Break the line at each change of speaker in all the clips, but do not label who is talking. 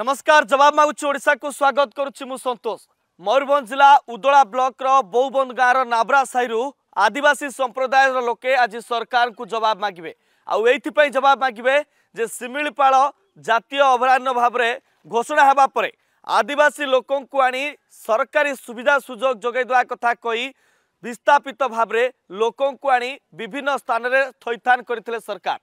ନମସ୍କାର ଜବାବ ମାଗୁଛି ଓଡ଼ିଶାକୁ ସ୍ୱାଗତ କରୁଛି ମୁଁ ସନ୍ତୋଷ ମୟୂରଭଞ୍ଜ ଜିଲ୍ଲା ଉଦଳା ବ୍ଲକର ବୌବନ୍ଦ ଗାଁର ନାବ୍ରା ସାହିରୁ ଆଦିବାସୀ ସମ୍ପ୍ରଦାୟର ଲୋକେ ଆଜି ସରକାରଙ୍କୁ ଜବାବ ମାଗିବେ ଆଉ ଏଇଥିପାଇଁ ଜବାବ ମାଗିବେ ଯେ ଶିମିଳିପାଳ ଜାତୀୟ ଅଭୟାରଣ୍ୟ ଭାବରେ ଘୋଷଣା ହେବା ପରେ ଆଦିବାସୀ ଲୋକଙ୍କୁ ଆଣି ସରକାରୀ ସୁବିଧା ସୁଯୋଗ ଯୋଗାଇ ଦେବା କଥା କହି ବିସ୍ଥାପିତ ଭାବରେ ଲୋକଙ୍କୁ ଆଣି ବିଭିନ୍ନ ସ୍ଥାନରେ ଥଇଥାନ କରିଥିଲେ ସରକାର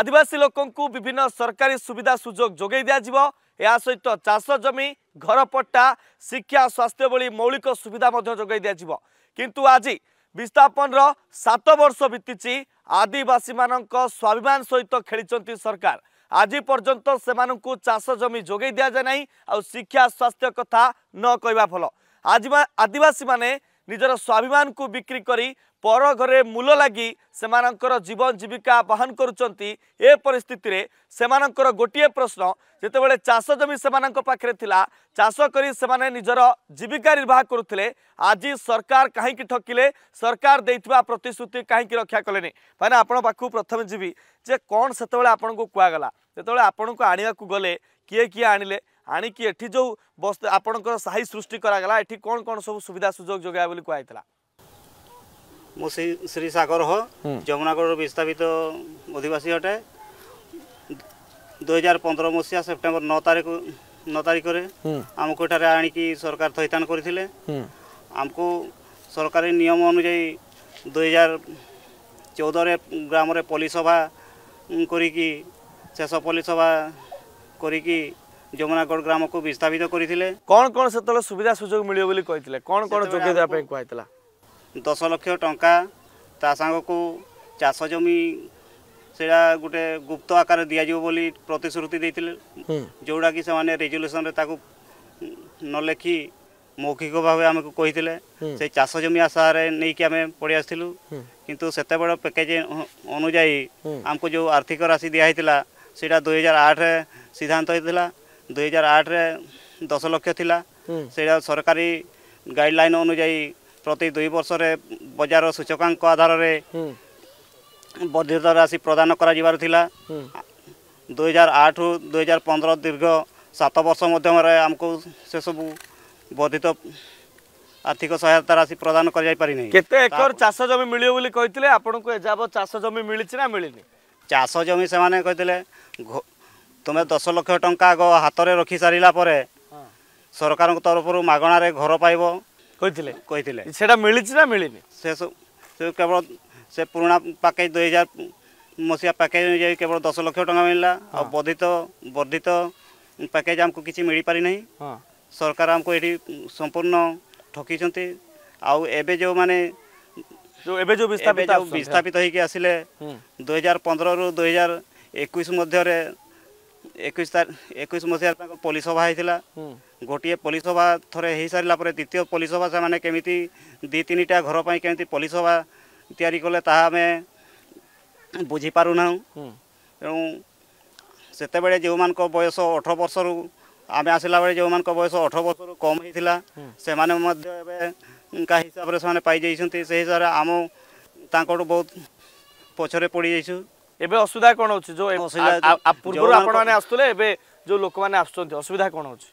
ଆଦିବାସୀ ଲୋକଙ୍କୁ ବିଭିନ୍ନ ସରକାରୀ ସୁବିଧା ସୁଯୋଗ ଯୋଗାଇ ଦିଆଯିବ ଏହା ସହିତ ଚାଷ ଜମି ଘରପଟ୍ଟା ଶିକ୍ଷା ସ୍ୱାସ୍ଥ୍ୟ ଭଳି ମୌଳିକ ସୁବିଧା ମଧ୍ୟ ଯୋଗାଇ ଦିଆଯିବ କିନ୍ତୁ ଆଜି ବିସ୍ଥାପନର ସାତ ବର୍ଷ ବିତିଛି ଆଦିବାସୀମାନଙ୍କ ସ୍ୱାଭିମାନ ସହିତ ଖେଳିଛନ୍ତି ସରକାର ଆଜି ପର୍ଯ୍ୟନ୍ତ ସେମାନଙ୍କୁ ଚାଷ ଜମି ଯୋଗାଇ ଦିଆଯାଏ ନାହିଁ ଆଉ ଶିକ୍ଷା ସ୍ୱାସ୍ଥ୍ୟ କଥା ନ କହିବା ଭଲ ଆଦିବାସୀମାନେ ନିଜର ସ୍ୱାଭିମାନକୁ ବିକ୍ରି କରି ପର ଘରେ ମୂଲ ଲାଗି ସେମାନଙ୍କର ଜୀବନ ଜୀବିକା ଆବାହନ କରୁଛନ୍ତି ଏ ପରିସ୍ଥିତିରେ ସେମାନଙ୍କର ଗୋଟିଏ ପ୍ରଶ୍ନ ଯେତେବେଳେ ଚାଷ ଜମି ସେମାନଙ୍କ ପାଖରେ ଥିଲା ଚାଷ କରି ସେମାନେ ନିଜର ଜୀବିକା ନିର୍ବାହ କରୁଥିଲେ ଆଜି ସରକାର କାହିଁକି ଠକିଲେ ସରକାର ଦେଇଥିବା ପ୍ରତିଶ୍ରୁତି କାହିଁକି ରକ୍ଷା କଲେନି ମାନେ ଆପଣଙ୍କ ପାଖକୁ ପ୍ରଥମେ ଯିବି ଯେ କ'ଣ ସେତେବେଳେ ଆପଣଙ୍କୁ କୁହାଗଲା ଯେତେବେଳେ ଆପଣଙ୍କୁ ଆଣିବାକୁ ଗଲେ କିଏ କିଏ ଆଣିଲେ আনিকি এটি যে বস্তু আপনার সাহি সৃষ্টি করা এটি কোণ কোণ সব সুবিধা সুযোগ
যোগায় বলে কুহাইলা ମୁଁ ଶ୍ରୀ ଶ୍ରୀ ସାଗର ହୋ ଯମୁନାଗଡ଼ର ବିସ୍ଥାପିତ ଅଧିବାସୀ ଅଟେ ଦୁଇହଜାର ପନ୍ଦର ମସିହା ସେପ୍ଟେମ୍ବର ନଅ ତାରିଖ ନଅ ତାରିଖରେ ଆମକୁ ଏଠାରେ ଆଣିକି ସରକାର ଥଇଥାନ କରିଥିଲେ ଆମକୁ ସରକାରୀ ନିୟମ ଅନୁଯାୟୀ ଦୁଇହଜାର ଚଉଦରେ ଗ୍ରାମରେ ପଲ୍ଲୀ ସଭା କରିକି ଶେଷ ପଲ୍ଲୀ ସଭା କରିକି ଯମୁନାଗଡ଼ ଗ୍ରାମକୁ ବିସ୍ଥାପିତ କରିଥିଲେ କ'ଣ କ'ଣ ସେତେବେଳେ ସୁବିଧା ସୁଯୋଗ ମିଳିବ ବୋଲି କହିଥିଲେ କ'ଣ କ'ଣ ଯୋଗାଇ ଦେବା ପାଇଁ କୁହାଯାଇଥିଲା ଦଶ ଲକ୍ଷ ଟଙ୍କା ତା ସାଙ୍ଗକୁ ଚାଷ ଜମି ସେଇଟା ଗୋଟେ ଗୁପ୍ତ ଆକାର ଦିଆଯିବ ବୋଲି ପ୍ରତିଶ୍ରୁତି ଦେଇଥିଲେ ଯେଉଁଟାକି ସେମାନେ ରେଜୁଲେସନ୍ରେ ତାକୁ ନ ଲେଖି ମୌଖିକ ଭାବେ ଆମକୁ କହିଥିଲେ ସେଇ ଚାଷ ଜମି ଆଶାରେ ନେଇକି ଆମେ ପଳେଇ ଆସିଥିଲୁ କିନ୍ତୁ ସେତେବେଳେ ପ୍ୟାକେଜ୍ ଅନୁଯାୟୀ ଆମକୁ ଯେଉଁ ଆର୍ଥିକ ରାଶି ଦିଆହେଇଥିଲା ସେଇଟା ଦୁଇ ହଜାର ଆଠ ସିଦ୍ଧାନ୍ତ ହେଇଥିଲା ଦୁଇ ହଜାର ଆଠରେ ଦଶ ଲକ୍ଷ ଥିଲା ସେଇଟା ସରକାରୀ ଗାଇଡ଼ଲାଇନ୍ ଅନୁଯାୟୀ ପ୍ରତି ଦୁଇ ବର୍ଷରେ ବଜାର ସୂଚକାଙ୍କ ଆଧାରରେ ବର୍ଦ୍ଧିତ ରାଶି ପ୍ରଦାନ କରାଯିବାର ଥିଲା ଦୁଇ ହଜାର ଆଠରୁ ଦୁଇ ହଜାର ପନ୍ଦର ଦୀର୍ଘ ସାତ ବର୍ଷ ମଧ୍ୟରେ ଆମକୁ ସେସବୁ ବର୍ଦ୍ଧିତ আর্থিক সহায়তা রাশি প্রদান করা যাই পারি কেত একর
চাষ জমি মিলিব বলে কইতিলে আপনাকে এযাবত চাষ জমি মিলিছি না
মিলিনি চাষ জমি সেমানে কইতিলে তুমি দশ লক্ষ টঙ্কা আগ হাতরে রখি সারা পরে সরকার তরফর মাগণার ঘর পাইব কে কে সেটা মিছে না মিলিনি সে কেবল সে পুরোনা প্যাকেজ দুই হাজার মশিয়া প্যাকেজ অনুযায়ী কেবল দশ লক্ষ টঙ্কা মিললা আর্ধিত বর্ধিত প্যাকেজ আমি কিছু মিপারি না সরকার আমি এটি সম্পূর্ণ ঠকিছেন আউ এবে যে মানে ଏବେ ଯୋଉ ବିସ୍ଥାପିତ ହେଇକି ଆସିଲେ ଦୁଇ ହଜାର ପନ୍ଦରରୁ ଦୁଇ ହଜାର ଏକୋଇଶ ମଧ୍ୟରେ একুশ একুশ মশিয়ার তাঙ্ক পল্লীসভা হয়েছিল গোটিয়ে পল্লীসভা থরে হয়ে সারা পরে দ্বিতীয় পল্লীসভা সে কেমিতি দুই তিনটা ঘর পাই কেমিতি পল্লীসভা তৈরি কলে তাহা আমি বুঝিপারু না তেমন সেতবে যে বয়স অঠর বর্ষর আমি আসিলা বেড়ে যে বয়স অঠর বর্ষর কম হয়েছিল সে হিসাবে সে পাই যাই সেই হিসাবে আম তাঁকু বহুত পছরে পড়ি যাইছু ଏବେ ଅସୁବିଧା କ'ଣ ହେଉଛି ଯେଉଁ ପୂର୍ବରୁ ଆପଣମାନେ
ଆସୁଥିଲେ ଏବେ ଯେଉଁ ଲୋକମାନେ ଆସୁଛନ୍ତି
ଅସୁବିଧା କ'ଣ ହେଉଛି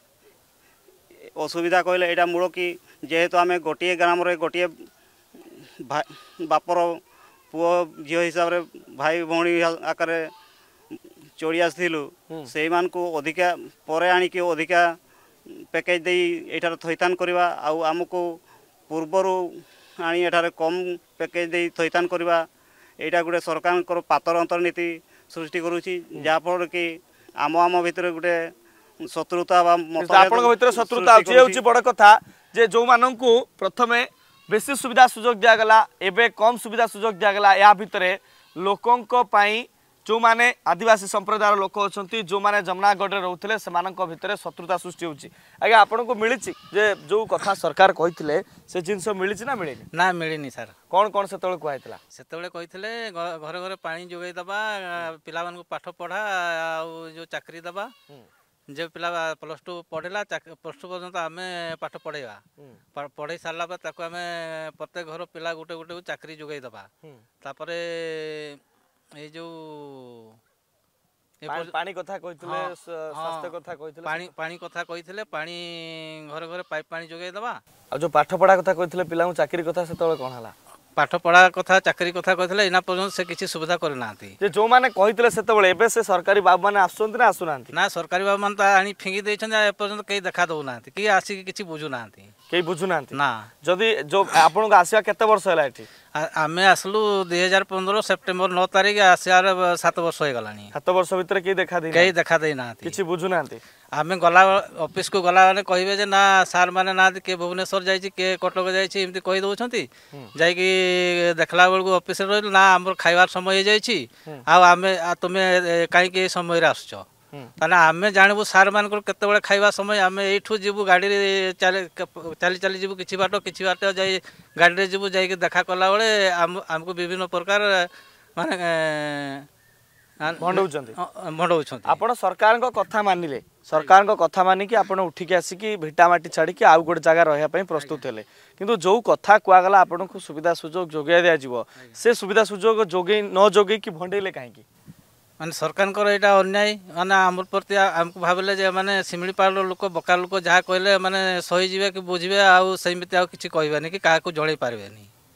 ଅସୁବିଧା କହିଲେ ଏଇଟା ମୂଳ କି ଯେହେତୁ ଆମେ ଗୋଟିଏ ଗ୍ରାମରେ ଗୋଟିଏ ବାପର ପୁଅ ଝିଅ ହିସାବରେ ଭାଇ ଭଉଣୀ ଆକାରରେ ଚଳି ଆସିଥିଲୁ ସେଇମାନଙ୍କୁ ଅଧିକା ପରେ ଆଣିକି ଅଧିକା ପ୍ୟାକେଜ୍ ଦେଇ ଏଠାରେ ଥଇଥାନ କରିବା ଆଉ ଆମକୁ ପୂର୍ବରୁ ଆଣି ଏଠାରେ କମ୍ ପ୍ୟାକେଜ୍ ଦେଇ ଥଇଥାନ କରିବା ଏଇଟା ଗୋଟେ ସରକାରଙ୍କର ପାତର ଅନ୍ତର୍ନୀତି ସୃଷ୍ଟି କରୁଛି ଯାହାଫଳରେ କି ଆମ ଆମ ଭିତରେ ଗୋଟେ ଶତ୍ରୁତା ବା ଆପଣଙ୍କ ଭିତରେ ଶତ୍ରୁତା ଅଛି ହେଉଛି
ବଡ଼ କଥା ଯେ ଯେଉଁମାନଙ୍କୁ ପ୍ରଥମେ ବେଶୀ ସୁବିଧା ସୁଯୋଗ ଦିଆଗଲା ଏବେ କମ୍ ସୁବିଧା ସୁଯୋଗ ଦିଆଗଲା ଏହା ଭିତରେ ଲୋକଙ୍କ ପାଇଁ ଯେଉଁମାନେ ଆଦିବାସୀ ସମ୍ପ୍ରଦାୟର ଲୋକ ଅଛନ୍ତି ଯେଉଁମାନେ ଜମନାଗଡ଼ରେ ରହୁଥିଲେ ସେମାନଙ୍କ ଭିତରେ ଶତ୍ରୁତା ସୃଷ୍ଟି ହେଉଛି ଆଜ୍ଞା ଆପଣଙ୍କୁ ମିଳିଛି ଯେ ଯେଉଁ କଥା ସରକାର କହିଥିଲେ ସେ ଜିନିଷ
ମିଳିଛି ନା ମିଳିନି ନା ମିଳିନି ସାର୍ କ'ଣ କ'ଣ ସେତେବେଳେ କୁହାଯାଇଥିଲା ସେତେବେଳେ କହିଥିଲେ ଘରେ ଘରେ ପାଣି ଯୋଗାଇ ଦେବା ପିଲାମାନଙ୍କୁ ପାଠ ପଢା ଆଉ ଯେଉଁ ଚାକିରି ଦେବା ଯେ ପିଲା ପ୍ଲସ୍ ଟୁ ପଢ଼ିଲା ପ୍ଲସ୍ ଟୁ ପର୍ଯ୍ୟନ୍ତ ଆମେ ପାଠ ପଢ଼େଇବା ପଢ଼େଇ ସାରିଲା ପରେ ତାକୁ ଆମେ ପ୍ରତ୍ୟେକ ଘର ପିଲା ଗୋଟେ ଗୋଟେକୁ ଚାକିରି ଯୋଗାଇ ଦେବା ତାପରେ ଏ ଯୋଉ ପାଣି କଥା କହିଥିଲେ ସ୍ୱାସ୍ଥ୍ୟ କଥା କହିଥିଲେ ପାଣି ପାଣି କଥା କହିଥିଲେ ପାଣି ଘରେ ଘରେ ପାଇପ୍ ପାଣି ଯୋଗାଇ ଦେବା ଆଉ ଯୋଉ ପାଠ ପଢା କଥା କହିଥିଲେ ପିଲାଙ୍କୁ ଚାକିରି କଥା ସେତେବେଳେ କଣ ହେଲା ପାଠ ପଢ଼ା କଥା ଚାକିରି କଥା କହିଥିଲେ ଏଇନା ପର୍ଯ୍ୟନ୍ତ ସେ କିଛି ସୁବିଧା କରିନାହାନ୍ତି
ଯେ ଯେଉଁମାନେ କହିଥିଲେ ସେତେବେଳେ ଏବେ ସେ ସରକାରୀ ବାବୁମାନେ ଆସୁଛନ୍ତି ନା ଆସୁନାହାନ୍ତି
ନା ସରକାରୀ ବାବୁମାନେ ତ ଆଣି ଫିଙ୍ଗି ଦେଇଛନ୍ତି ଏପର୍ଯ୍ୟନ୍ତ କେହି ଦେଖା ଦେଉନାହାନ୍ତି କି ଆସିକି କିଛି ବୁଝୁନାହାନ୍ତି କେହି ବୁଝୁନାହାନ୍ତି ନା ଯଦି ଯେଉଁ ଆପଣଙ୍କୁ ଆସିବା କେତେ ବର୍ଷ ହେଲା ଏଠି ଆମେ ଆସିଲୁ ଦୁଇ ହଜାର ପନ୍ଦର ସେପ୍ଟେମ୍ବର ନଅ ତାରିଖ ଆସିବାର ସାତ ବର୍ଷ ହେଇଗଲାଣି ସାତ ବର୍ଷ ଭିତରେ କେହି ଦେଖା ଦେଇ କେହି ଦେଖା ଦେଇନାହାନ୍ତି କିଛି ବୁଝୁନାହାନ୍ତି ଆମେ ଗଲା ଅଫିସକୁ ଗଲାବେଳେ କହିବେ ଯେ ନା ସାର୍ ମାନେ ନା କିଏ ଭୁବନେଶ୍ୱର ଯାଇଛି କିଏ କଟକ ଯାଇଛି ଏମିତି କହିଦେଉଛନ୍ତି ଯାଇକି ଦେଖିଲା ବେଳକୁ ଅଫିସରେ ରହିଲୁ ନା ଆମର ଖାଇବାର ସମୟ ହେଇଯାଇଛି ଆଉ ଆମେ ତୁମେ କାହିଁକି ଏ ସମୟରେ ଆସୁଛ ତାହେଲେ ଆମେ ଜାଣିବୁ ସାର୍ ମାନଙ୍କର କେତେବେଳେ ଖାଇବା ସମୟ ଆମେ ଏଇଠୁ ଯିବୁ ଗାଡ଼ିରେ ଚାଲି ଚାଲି ଯିବୁ କିଛି ବାଟ କିଛି ବାଟ ଯାଇ ଗାଡ଼ିରେ ଯିବୁ ଯାଇକି ଦେଖା କଲାବେଳେ ଆମକୁ ବିଭିନ୍ନ ପ୍ରକାର ମାନେ ଭଣ୍ଡଉଛନ୍ତି
ଭଣ୍ଡଉଛନ୍ତି ଆପଣ ସରକାରଙ୍କ କଥା ମାନିଲେ ସରକାରଙ୍କ କଥା ମାନିକି ଆପଣ ଉଠିକି ଆସିକି ଭିଟାମାଟି ଛାଡ଼ିକି ଆଉ ଗୋଟେ ଜାଗା ରହିବା ପାଇଁ ପ୍ରସ୍ତୁତ ହେଲେ କିନ୍ତୁ ଯେଉଁ କଥା କୁହାଗଲା ଆପଣଙ୍କୁ ସୁବିଧା ସୁଯୋଗ ଯୋଗାଇ ଦିଆଯିବ ସେ ସୁବିଧା ସୁଯୋଗ ଯୋଗେଇ ନ ଯୋଗେଇକି ଭଣ୍ଡେଇଲେ
କାହିଁକି ମାନେ ସରକାରଙ୍କର ଏଇଟା ଅନ୍ୟାୟ ମାନେ ଆମ ପ୍ରତି ଆମକୁ ଭାବିଲେ ଯେ ମାନେ ଶିମିଳିପାଳର ଲୋକ ବକା ଲୋକ ଯାହା କହିଲେ ମାନେ ସହିଯିବେ କି ବୁଝିବେ ଆଉ ସେମିତି ଆଉ କିଛି କହିବେନି କି କାହାକୁ ଜଣେଇ ପାରିବେନି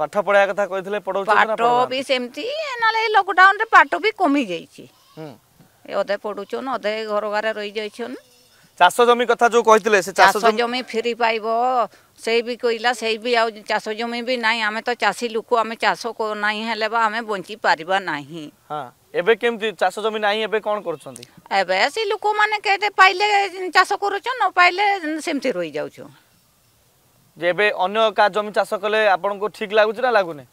ପାଠ ପଢିବା କଥା କହିଥିଲେ ପଢଉଛନ୍ତି ପାଠ ବି
ସେମିତି ନହେଲେ ଏଇ ଲକଡାଉନରେ ପାଠ ବି କମିଯାଇଛି ଅଧେ ପଢୁଛନ୍ ଅଧେ ଘର ଘରେ ରହିଯାଇଛନ୍
ଚାଷ ଜମି କଥା ଯୋଉ କହିଥିଲେ ସେ ଚାଷ ଜମି
ଫେରି ପାଇବ ସେଇ ବି କହିଲା ସେଇ ବି ଆଉ ଚାଷ ଜମି ବି ନାହିଁ ଆମେ ତ ଚାଷୀ ଲୋକ ଆମେ ଚାଷ ନାହିଁ ହେଲେ ବା ଆମେ ବଞ୍ଚି ପାରିବା ନାହିଁ ଏବେ
କେମିତି ଚାଷ ଜମି ନାହିଁ ଏବେ କ'ଣ କରୁଛନ୍ତି
ଏବେ ସେ ଲୋକମାନେ କେତେ ପାଇଲେ ଚାଷ କରୁଛ ନ ପାଇଲେ ସେମିତି ରହିଯାଉଛୁ
যে এবে অন্য কা জমি চাষ কলে আপনার ঠিক লাগুছ না লাগুনি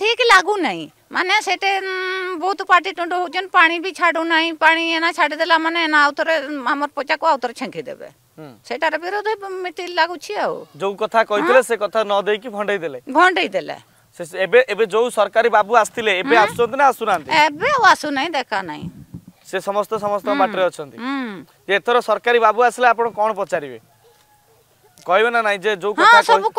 ঠিক লাগু নাই মানে
সেটে বহুত পাটি টন্ড হচন পানি বি ছাড়ু নাই পানি এনা ছাড়ে দেলা মানে না আউথরে আমার পচা কো আউথরে ছেঁকি দেবে সেটার বিরোধ মিটি লাগুছি আও
যৌ কথা কইলে সে কথা ন দেই দেইকি ভণ্ডাই দেলে ভণ্ডাই দেলে এবে এবে যৌ সরকারি বাবু আসতিলে এবে আসছন্ত না আসুনান্তি
এবে আসু নাই দেখা নাই
সে সমস্ত সমস্ত বাটরে অছন্তি এতর সরকারি বাবু আসলে আপন কোন পচারিবে କହିବେ ନା ନାଇଁ ଯେ ଯୋଉ ସବୁ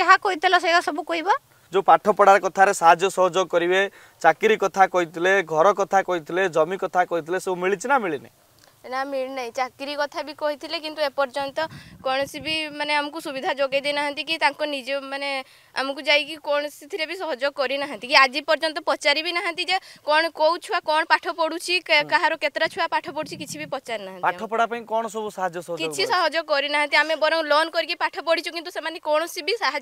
ଯାହା କହିଥିଲ ସେଇଟା ସବୁ
କହିବ
ଯୋଉ ପାଠ ପଢ଼ାର କଥାରେ ସାହାଯ୍ୟ ସହଯୋଗ କରିବେ ଚାକିରି କଥା କହିଥିଲେ ଘର କଥା କହିଥିଲେ ଜମି କଥା କହିଥିଲେ ସବୁ ମିଳିଛି ନା ମିଳିନି
ना मिल ना चाकरी कथा भी कही कि कौन सी भी मानते आमको सुविधा जगे देना कि निजे मानने आमको जाने करना कि आज पर्यटन पचार भी ना कौन कौ छुआ कौन पाठ पढ़ु कहार के छुआ पाठ पढ़ु किसी भी पचार ना पाठ पढ़ाई बर लोन करके पाठ पढ़ी कि भी साढ़ा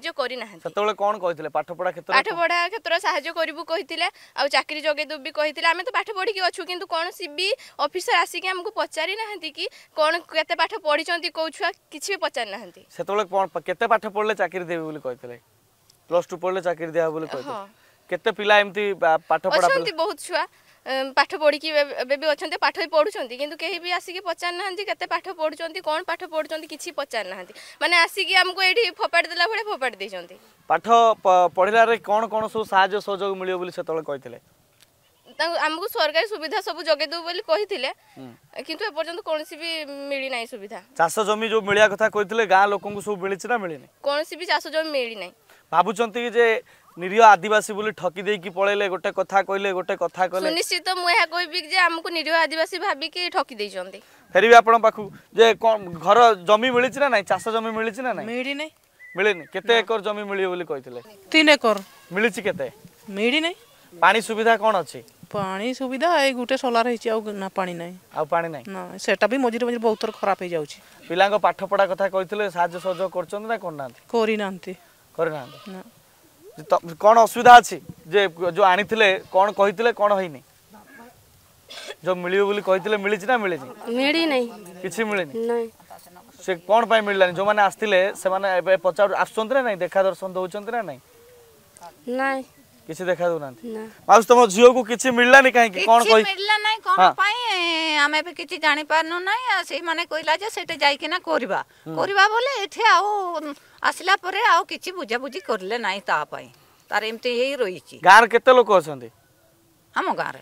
क्षेत्र करूँ कही चाकरी जगेदेव भी कही आम तो पाठ पढ़ी अच्छा कौन सी भी अफिसर आसिक ପଚାରି ନାହାନ୍ତି କି କ'ଣ କେତେ ପାଠ ପଢ଼ିଛନ୍ତି କେଉଁ ଛୁଆ କିଛି ବି ପଚାରି ନାହାନ୍ତି
ସେତେବେଳେ କ'ଣ କେତେ ପାଠ ପଢ଼ିଲେ ଚାକିରି ଦେବେ ବୋଲି କହିଥିଲେ ପ୍ଲସ୍ ଟୁ ପଢ଼ିଲେ ଚାକିରି ଦିଆ ବୋଲି କହିଥିଲେ କେତେ ପିଲା ଏମିତି ପାଠ ପଢ଼ାନ୍ତି
ବହୁତ ଛୁଆ ପାଠ ପଢ଼ିକି ଏବେ ବି ଅଛନ୍ତି ପାଠ ବି ପଢ଼ୁଛନ୍ତି କିନ୍ତୁ କେହି ବି ଆସିକି ପଚାରି ନାହାନ୍ତି କେତେ ପାଠ ପଢ଼ୁଛନ୍ତି କ'ଣ ପାଠ ପଢ଼ୁଛନ୍ତି କିଛି ପଚାରି ନାହାନ୍ତି ମାନେ ଆସିକି ଆମକୁ ଏଇଠି ଫୋପାଡ଼ି ଦେଲା ଭଳିଆ ଫୋପାଡ଼ି ଦେଇଛନ୍ତି
ପାଠ ପଢ଼ିଲାରେ କ'ଣ କ'ଣ ସବୁ ସାହାଯ୍ୟ ସହଯୋଗ ମିଳିବ ବୋଲି ସେତେବେଳେ କହିଥିଲେ
ଆମକୁ ସରକାରୀ ସୁବିଧା ସବୁ ଯୋଗାଇ ଦେବୁ ବୋଲି କହିଥିଲେ କିନ୍ତୁ ଏପର୍ଯ୍ୟନ୍ତ କୌଣସି ବି ମିଳିନାହିଁ ସୁବିଧା
ଚାଷ ଜମି ଯୋଉ ମିଳିବା କଥା କହିଥିଲେ ଗାଁ ଲୋକଙ୍କୁ ସବୁ ମିଳିଛି ନା ମିଳିନି
କୌଣସି ବି ଚାଷ ଜମି ମିଳିନାହିଁ
ଭାବୁଛନ୍ତି ଯେ নিরীহ আদিবাসী বলে ঠকি দিয়ে পড়াইলে গোটে কথা কইলে গোটে কথা কলে
নিশ্চিত মু এহা কইবি যে আমকু নিরীহ আদিবাসী ভাবি কি ঠকি দেইছন্তি
ফেরিবি আপন পাখু যে ঘর জমি মিলিছি না নাই চাষ জমি মিলিছি না নাই মিলি নাই মিলিনি কেতে একর জমি মিলিবে বলে কইতিলে 3 একর মিলিছি কেতে মিলি নাই পানি সুবিধা কোন আছে
ପାଣି ସୁବିଧା ଏଇ ଗୋଟେ ସୋଲାର ହେଇଛି ଆଉ ନା ପାଣି ନାହିଁ ଆଉ ପାଣି ନାହିଁ ନା ସେଟା ବି ମଝିରେ ମଝିରେ ବହୁତ ଥର ଖରାପ ହେଇଯାଉଛି
ପିଲାଙ୍କ ପାଠପଢ଼ା କଥା କହିଥିଲେ ସାହାଯ୍ୟ ସହଯୋଗ କରୁଛନ୍ତି ନା କରୁନାହାନ୍ତି
କରିନାହାନ୍ତି କରିନାହାନ୍ତି
କ'ଣ ଅସୁବିଧା ଅଛି ଯେ ଯେଉଁ ଆଣିଥିଲେ କ'ଣ କହିଥିଲେ କ'ଣ ହେଇନି ଯେଉଁ ମିଳିବ ବୋଲି କହିଥିଲେ ମିଳିଛି ନା ମିଳିନି ମିଳିନି କିଛି ମିଳିନି ସେ କ'ଣ ପାଇଁ ମିଳିଲାନି ଯେଉଁମାନେ ଆସିଥିଲେ ସେମାନେ ଏବେ ପଚାରୁ ଆସୁଛନ୍ତି ନା ନାହିଁ ଦେଖା ଦର୍ଶନ ଦେଉଛନ୍ତି ନା ନାହିଁ ନାଇଁ କିଛି ଦେଖା ଦଉନାହାନ୍ତି ମାଉସ ତମ ଝିଅକୁ କିଛି ମିଳିଲାନି କାହିଁକି କଣ କହି
ମିଳିଲା ନାହିଁ କଣ ପାଇଁ ଆମେ ବି କିଛି ଜାଣି ପାରୁନୁ ନାହିଁ ସେଇମାନେ କହିଲା ଯେ ସେଠି ଯାଇକିନା କରିବା କରିବା ବୋଲେ ଏଠି ଆଉ ଆସିଲା ପରେ ଆଉ କିଛି ବୁଝାବୁଝି କରିଲେ ନାହିଁ ତା ପାଇଁ ତାର ଏମିତି ହେଇ ରହିଛି
ଗାଁରେ କେତେ ଲୋକ ଅଛନ୍ତି
ଆମ ଗାଁରେ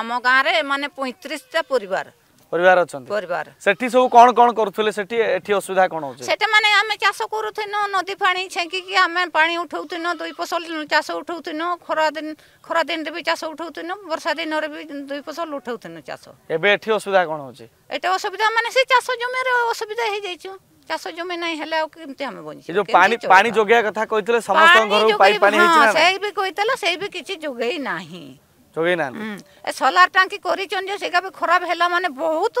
ଆମ ଗାଁରେ ମାନେ ପଇଁତିରିଶଟା ପରିବାର পরিবার অছন্তি পরিবার
সেটি সব কোন কোন করুথলে সেটি এটি অসুবিধা কোন হচ্ছে সেটা
মানে আমি চাষ করুথিনো নদী পানি ছেকি কি আমি পানি উঠাউথিনো দুই ফসল চাষ উঠাউথিনো খরা দিন খরা দিন রে বি চাষ উঠাউথিনো বর্ষা দিন রে বি দুই ফসল উঠাউথিনো চাষ
এবে এটি অসুবিধা কোন হচ্ছে
এটা অসুবিধা মানে সে চাষ জমি রে অসুবিধা হই যাইছো চাষ জমি নাই হেলে আউ কেমতে আমি বঞ্চি যে পানি পানি
যোগাইয়া কথা কইতলে সমস্ত ঘর পাইপ পানি হইছে না সেই
বি কইতলে সেই বি কিছু যোগাই নাহি ଯୋଗେଇ ନାହାନ୍ତି ଏ ସୋଲାର ଟାଙ୍କି କରିଛନ୍ ଯେ ସେଇଟା ବି ଖରାପ ହେଲା ମାନେ ବହୁତ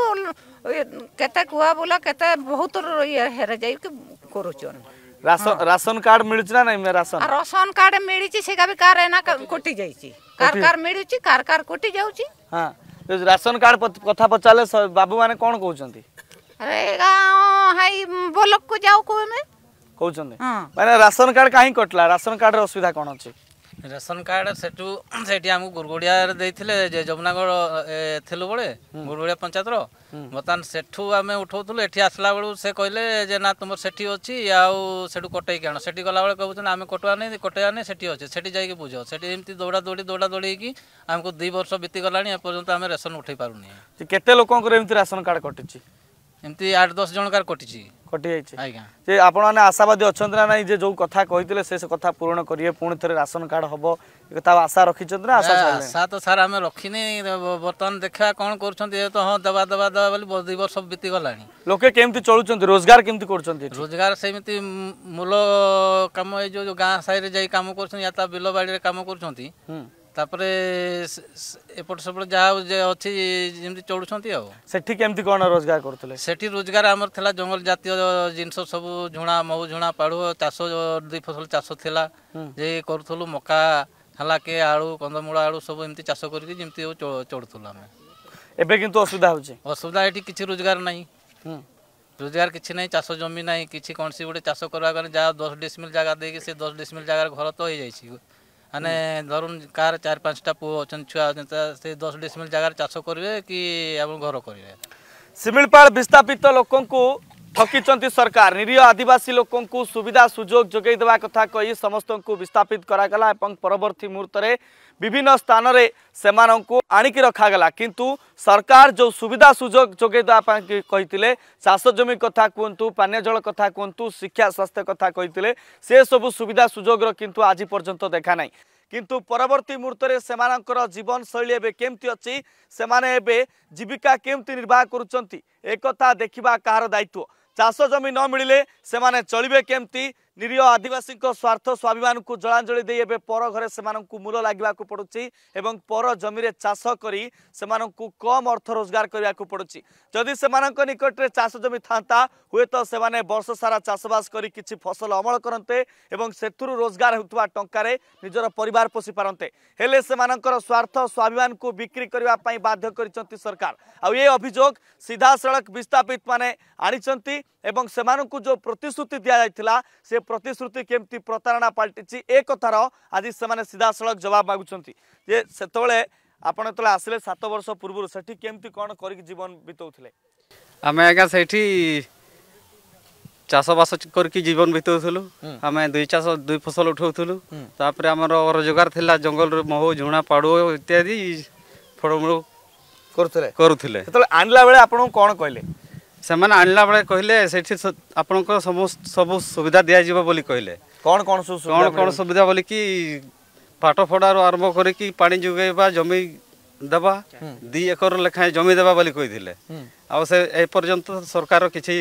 କେତେ କୁହା ବୁଲା କେତେ ବହୁତ ଇଏ ହେରେ ଯାଇକି
କରୁଛନ୍ ରାସନ ରାସନ କାର୍ଡ ମିଳୁଛି ନା ନାଇଁ ରାସନ
ରାସନ କାର୍ଡ ମିଳିଛି ସେଇଟା ବି କାର ଏନା କଟି ଯାଇଛି କାର କାର ମିଳୁଛି କାର କାର କଟି ଯାଉଛି
ହଁ ରାସନ କାର୍ଡ କଥା ପଚାରିଲେ ବାବୁ ମାନେ କଣ କହୁଛନ୍ତି
ଆରେ ହାଇ ବ୍ଲକକୁ ଯାଉ
କହୁଛନ୍ତି ମାନେ ରାସନ କାର୍ଡ କାହିଁ କଟିଲା ରାସନ କାର୍ଡର ଅସୁବିଧା କଣ ଅଛି
রেশন কার্ড সেটু সেটি আমি গুরগুড়িয়ারে দেইছিলে যে যমুনাগড় এথিলু বলে গুরগুড়িয়া পঞ্চায়েতর বর্তমান সেঠু আমি উঠাউলু এটি আসলা বেড়ু সে কইলে যে না তোমার সেটি অছি আউ সেটু কটাইকি আণ সেটি গলাবেলে কহুছেন আমি কটানি কটাইনি সেটি অছে সেটি যাইকি বুঝ সেটি এমতি দৌড়া দৌড়ি দৌড়া দৌড়িকি আমাকে দুই বর্ষ বিতি গলানি এপর্যন্ত আমি রেশন উঠাই পারুনি কেতে লোকঙ্কর এমতি রেশন কার্ড কটিছি এমতি আট দশ জনকার কটিছি কটিযাইছে
যে আপনার আশাবাদী অনেক না নাই যে যে কথা কইলে সে কথা পূরণ করিয়ে পুঁ থে রাশন কার্ড হব তা আশা রাখিছেন না আশা আশা
তো স্যার আমি রখিনি বর্তমান দেখা কোন করছেন যেহেতু হ্যাঁ দেবা দেবা দেবা বলে দুই বর্ষ বিতি গলা
লোকে কেমতি চলুছেন রোজগার কেমতি করছেন
রোজগার সেমিতি মূল কাম এই যে গাঁ সাইডে যাই কাম করছেন ইয়া তা বিল বাড়ি কাম করছেন ତାପରେ ଏପଟ ସେପଟ ଯାହା ଅଛି ଯେମିତି ଚଳୁଛନ୍ତି ଆଉ
ସେଠି କେମିତି କ'ଣ ରୋଜଗାର କରୁଥିଲେ
ସେଠି ରୋଜଗାର ଆମର ଥିଲା ଜଙ୍ଗଲ ଜାତୀୟ ଜିନିଷ ସବୁ ଝୁଣା ମହୁ ଝୁଣା ପାଳୁ ଚାଷ ଦୁଇ ଫସଲ ଚାଷ ଥିଲା ଯେ କରୁଥିଲୁ ମକା ହେଲା କି ଆଳୁ କନ୍ଦମୂଳ ଆଳୁ ସବୁ ଏମିତି ଚାଷ କରିକି ଯେମିତି ଚଳୁଥିଲୁ ଆମେ ଏବେ କିନ୍ତୁ ଅସୁବିଧା ହେଉଛି ଅସୁବିଧା ଏଠି କିଛି ରୋଜଗାର ନାହିଁ ରୋଜଗାର କିଛି ନାହିଁ ଚାଷ ଜମି ନାହିଁ କିଛି କୌଣସି ଗୋଟେ ଚାଷ କରିବା କାରଣ ଯାହା ଦଶ ଡିସମିଲ୍ ଜାଗା ଦେଇକି ସେ ଦଶ ଡିସମିଲ୍ ଜାଗାରେ ଘର ତ ହେଇଯାଇଛି মানে ধরুন কার চার পাঁচটা পুয়া অনেক ছুয়া অনেক সে দশ ডিসমিল জায়গায় চাষ করবে কি আপনার ঘর করবে
শিমিলপাল বিস্থাপিত লোক ঠকিছন্তি সরকার নিরীহ আদিবাসী লোকঙ্কু সুবিধা সুযোগ যোগাই দেওয়া কথা কই সমস্তঙ্কু বিস্থাপিত করাগলা এবং পরবর্তী মুহূর্তে বিভিন্ন স্থানরে সেমানঙ্কু আনিকি রখাগলা কিন্তু সরকার যে সুবিধা সুযোগ যোগাই দেওয়া পাই কইতিলে চাষ জমি কথা কুহতু পানীয় জল কথা কুহতু শিক্ষা স্বাস্থ্য কথা কইতিলে সে সবু সুবিধা সুযোগর কিন্তু আজি পর্যন্ত দেখা নাই কিন্তু পরবর্তী মুহূর্তে সেমানঙ্কর জীবনশৈলী এবে কেমতি অছি সেমানে এবে জীবিকা কেমতি নির্বাহ করুচন্তি একথা দেখিবা কাহার দায়িত্ব चाष जमी न मिले से चलिए केमती নিরীহ আদিবাসী স্বার্থ স্বাভিমান জলাঞ্জলি দিয়ে এবে পর ঘরে সে মূল লাগিবাকু পড়ুছি এবং পর জমিরে চাষ করে সে কম অর্থ রোজগার করা পড়ুছি যদি সে নিকটে চাষ জমি থান্তা হুয়েত সে বর্ষ সারা চাষবাস করে কিছু ফসল অমল করতে এবং সেথুরু রোজগার হেউথিবা টঙ্কারে নিজের পরিবার পোষি পারন্তে হলে সে স্বার্থ স্বাভিমান বিক্রি করা বাধ্য করেছেন সরকার আউ এ অভিযোগ সিধাসলখ বিস্থাপিত মানে আনিছন্তি এবং সে যে প্রতিশ্রুতি দিয়া যাই সে ପ୍ରତିଶ୍ରୁତି କେମିତି ପ୍ରତାରଣା ପାଲଟିଛି ଏ କଥାର ଆଜି ସେମାନେ ସିଧାସଳଖ ଜବାବ ମାଗୁଛନ୍ତି ଯେ ସେତେବେଳେ ଆପଣ ଯେତେବେଳେ ଆସିଲେ ସାତ ବର୍ଷ ପୂର୍ବରୁ ସେଠି କେମିତି କ'ଣ କରିକି ଜୀବନ ବିତାଉଥିଲେ
ଆମେ ଆଜ୍ଞା ସେଇଠି ଚାଷବାସ କରିକି ଜୀବନ ବିତାଉଥିଲୁ ଆମେ ଦୁଇ ଚାଷ ଦୁଇ ଫସଲ ଉଠାଉଥିଲୁ ତାପରେ ଆମର ରୋଜଗାର ଥିଲା ଜଙ୍ଗଲରୁ ମହୁ ଝୁଣା ପାଡ଼ୁଅ ଇତ୍ୟାଦି ଫଳମୂଳ କରୁଥିଲେ କରୁଥିଲେ ସେତେବେଳେ ଆଣିଲା ବେଳେ ଆପଣଙ୍କୁ କ'ଣ କହିଲେ ସେମାନେ ଆଣିଲା ବେଳେ କହିଲେ ସେଠି ଆପଣଙ୍କର ସବୁ ସୁବିଧା ଦିଆଯିବ ବୋଲି କହିଲେ
କ'ଣ କ'ଣ କ'ଣ କ'ଣ ସୁବିଧା
ବୋଲିକି ପାଟ ଫଡ଼ାରୁ ଆରମ୍ଭ କରିକି ପାଣି ଯୋଗାଇବା ଜମି ଦେବା ଦୁଇ ଏକର ଲେଖାଏଁ ଜମି ଦେବା ବୋଲି କହିଥିଲେ ଆଉ ସେ ଏପର୍ଯ୍ୟନ୍ତ ସରକାର କିଛି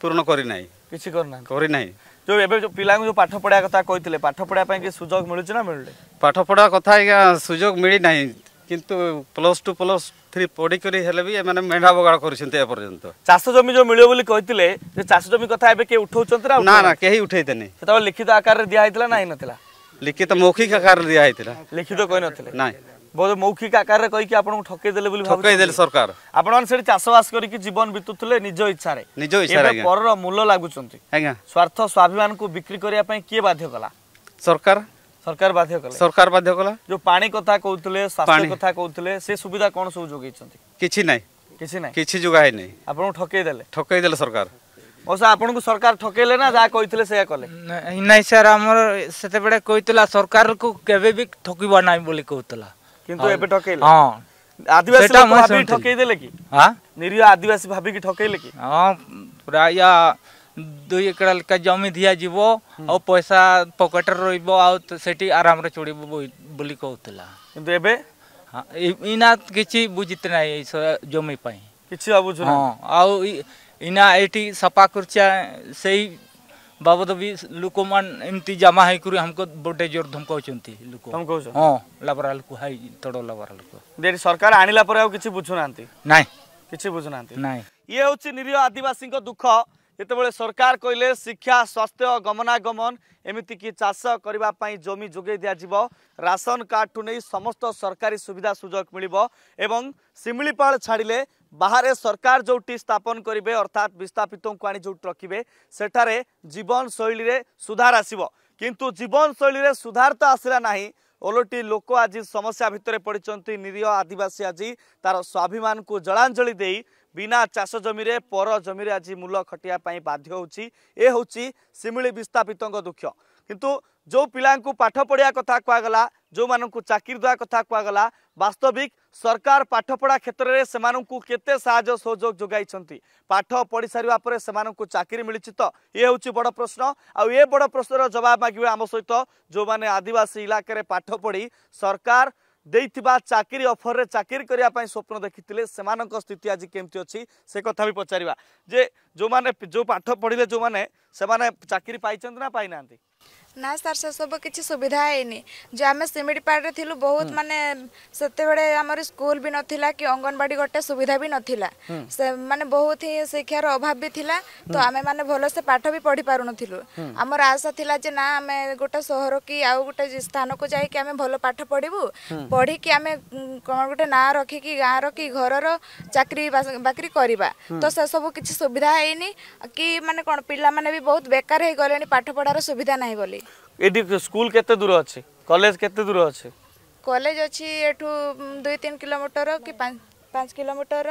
ପୂରଣ କରିନାହିଁ କିଛି କରିନାହିଁ କରିନାହିଁ
ଯେଉଁ ଏବେ ଯେଉଁ ପିଲାଙ୍କୁ ଯେଉଁ ପାଠ ପଢ଼ିବା
କଥା କହିଥିଲେ ପାଠ
ପଢ଼ିବା ପାଇଁ କିଛି ସୁଯୋଗ ମିଳୁଛି ନା ମିଳୁନି
ପାଠ ପଢ଼ା କଥା ଆଜ୍ଞା ସୁଯୋଗ ମିଳିନାହିଁ କିନ୍ତୁ ପ୍ଲସ୍ ଟୁ ପ୍ଲସ୍ ଏଥିରେ ପଡ଼ିକରି ହେଲେ ବି ଏମାନେ ମେଣ୍ଢା ବଗାଡ଼ କରୁଛନ୍ତି ଏପର୍ଯ୍ୟନ୍ତ ଚାଷ ଜମି ଯେଉଁ ମିଳିବ ବୋଲି କହିଥିଲେ
ଯେ ଚାଷ ଜମି କଥା ଏବେ କିଏ ଉଠଉଛନ୍ତି ନା ନା ନା
କେହି ଉଠେଇଦେନି
ସେତେବେଳେ ଲିଖିତ ଆକାରରେ ଦିଆ ହେଇଥିଲା ନା ହେଇନଥିଲା
ଲିଖିତ ମୌଖିକ ଆକାରରେ ଦିଆ ହେଇଥିଲା
ଲିଖିତ କହିନଥିଲେ ନାହିଁ ବହୁତ ମୌଖିକ ଆକାରରେ କହିକି ଆପଣଙ୍କୁ ଠକେଇ ଦେଲେ ବୋଲି ଠକେଇ ଦେଲେ ସରକାର ଆପଣମାନେ ସେଠି ଚାଷବାସ କରିକି ଜୀବନ ବିତୁଥିଲେ ନିଜ ଇଚ୍ଛାରେ ନିଜ ଇଚ୍ଛାରେ ପରର ମୂଲ ଲାଗୁଛନ୍ତି ଆଜ୍ଞା ସ୍ୱାର୍ଥ ସ୍ୱାଭିମାନକୁ ବିକ୍ରି କରିବା ପାଇଁ କିଏ ବାଧ୍ୟ କଲା ସରକାର সরকার বাধ্য কলে সরকার বাধ্য কলা যে পানি কথা কৌতলে স্বাস্থ্য কথা কৌতলে সে সুবিধা কোন সব যোগাইছন্তি কিছু নাই কিছু নাই
কিছু যোগাই নাই
আপন ঠকেই দেলে
ঠকেই দেলে সরকার
মশা আপনার সরকার ঠকেলে না যা কইলে সেয়া কলে
নাই স্যার আমার সেতবেলে কইতলা সরকার কু কেবে বি ঠকিব নাই বলি কইতলা কিন্তু এবে ঠকেলে হ্যাঁ
আদিবাসী ভাবি ঠকেই দেলে কি হ্যাঁ নিরীহ আদিবাসী ভাবি কি ঠকেইলে কি হ্যাঁ পুরা
ইয়া दुई एकड़ लेखा जमी दिजाव आ पैसा पकेट रोब आठ आराम चढ़ बोली कहला इना कि बुझे ना जमीपाई कि हाँ आना ये सफा कर बाबद भी लोक मान एम जमा हो हमको
बड़े जोर धमक हाँ लबरा लोक हाई तड़ लबरा लोक सरकार आने पर बुझुना ना कि बुझुना ना ये हूँ निरीह आदिवासी दुख ଯେତେବେଳେ ସରକାର କହିଲେ ଶିକ୍ଷା ସ୍ୱାସ୍ଥ୍ୟ ଗମନାଗମନ ଏମିତିକି ଚାଷ କରିବା ପାଇଁ ଜମି ଯୋଗାଇ ଦିଆଯିବ ରାସନ କାର୍ଡ଼ଠୁ ନେଇ ସମସ୍ତ ସରକାରୀ ସୁବିଧା ସୁଯୋଗ ମିଳିବ ଏବଂ ଶିମିଳିପାଳ ଛାଡ଼ିଲେ ବାହାରେ ସରକାର ଯେଉଁଠି ସ୍ଥାପନ କରିବେ ଅର୍ଥାତ୍ ବିସ୍ଥାପିତଙ୍କୁ ଆଣି ଯେଉଁଠି ରଖିବେ ସେଠାରେ ଜୀବନଶୈଳୀରେ ସୁଧାର ଆସିବ କିନ୍ତୁ ଜୀବନଶୈଳୀରେ ସୁଧାର ତ ଆସିଲା ନାହିଁ ଓଲଟି ଲୋକ ଆଜି ସମସ୍ୟା ଭିତରେ ପଡ଼ିଛନ୍ତି ନିରୀହ ଆଦିବାସୀ ଆଜି ତାର ସ୍ୱାଭିମାନକୁ ଜଳାଞ୍ଜଳି ଦେଇ ବିନା ଚାଷ ଜମିରେ ପର ଜମିରେ ଆଜି ମୂଲ ଖଟିବା ପାଇଁ ବାଧ୍ୟ ହେଉଛି ଏ ହେଉଛି ଶିମିଳି ବିସ୍ଥାପିତଙ୍କ ଦୁଃଖ କିନ୍ତୁ ଯେଉଁ ପିଲାଙ୍କୁ ପାଠ ପଢ଼ିବା କଥା କୁହାଗଲା ଯେଉଁମାନଙ୍କୁ ଚାକିରି ଦେବା କଥା କୁହାଗଲା ବାସ୍ତବିକ ସରକାର ପାଠପଢ଼ା କ୍ଷେତ୍ରରେ ସେମାନଙ୍କୁ କେତେ ସାହାଯ୍ୟ ସହଯୋଗ ଯୋଗାଇଛନ୍ତି ପାଠ ପଢ଼ି ସାରିବା ପରେ ସେମାନଙ୍କୁ ଚାକିରି ମିଳିଛି ତ ଏ ହେଉଛି ବଡ଼ ପ୍ରଶ୍ନ ଆଉ ଏ ବଡ଼ ପ୍ରଶ୍ନର ଜବାବ ମାଗିବେ ଆମ ସହିତ ଯେଉଁମାନେ ଆଦିବାସୀ ଇଲାକାରେ ପାଠ ପଢ଼ି ସରକାର ଦେଇଥିବା ଚାକିରି ଅଫର୍ରେ ଚାକିରି କରିବା ପାଇଁ ସ୍ୱପ୍ନ ଦେଖିଥିଲେ ସେମାନଙ୍କ ସ୍ଥିତି ଆଜି କେମିତି ଅଛି ସେ କଥା ବି ପଚାରିବା ଯେ ଯେଉଁମାନେ ଯେଉଁ ପାଠ ପଢ଼ିଲେ ଯେଉଁମାନେ ସେମାନେ ଚାକିରି ପାଇଛନ୍ତି ନା ପାଇନାହାନ୍ତି
ନା ସାର୍ ସେସବୁ କିଛି ସୁବିଧା ହେଇନି ଯେଉଁ ଆମେ ସିମିଡ଼ିପାଡ଼ରେ ଥିଲୁ ବହୁତ ମାନେ ସେତେବେଳେ ଆମର ସ୍କୁଲ ବି ନଥିଲା କି ଅଙ୍ଗନବାଡ଼ି ଗୋଟେ ସୁବିଧା ବି ନଥିଲା ସେ ମାନେ ବହୁତ ହିଁ ଶିକ୍ଷାର ଅଭାବ ବି ଥିଲା ତ ଆମେମାନେ ଭଲସେ ପାଠ ବି ପଢ଼ି ପାରୁନଥିଲୁ ଆମର ଆଶା ଥିଲା ଯେ ନା ଆମେ ଗୋଟେ ସହର କି ଆଉ ଗୋଟେ ସ୍ଥାନକୁ ଯାଇକି ଆମେ ଭଲ ପାଠ ପଢ଼ିବୁ ପଢ଼ିକି ଆମେ କ'ଣ ଗୋଟେ ନାଁ ରଖିକି ଗାଁର କି ଘରର ଚାକିରି ବାକିରି କରିବା ତ ସେସବୁ କିଛି ସୁବିଧା ହେଇନି କି ମାନେ କ'ଣ ପିଲାମାନେ ବି বহুত বেকার হয়ে গলেনি পাঠ পড়ার সুবিধা নাই বলে
এটি স্কুল কত দূর আছে কলেজ কত দূর আছে
কলেজ আছে এটু দুই তিন কিলোমিটার কি পাঁচ কিলোমিটার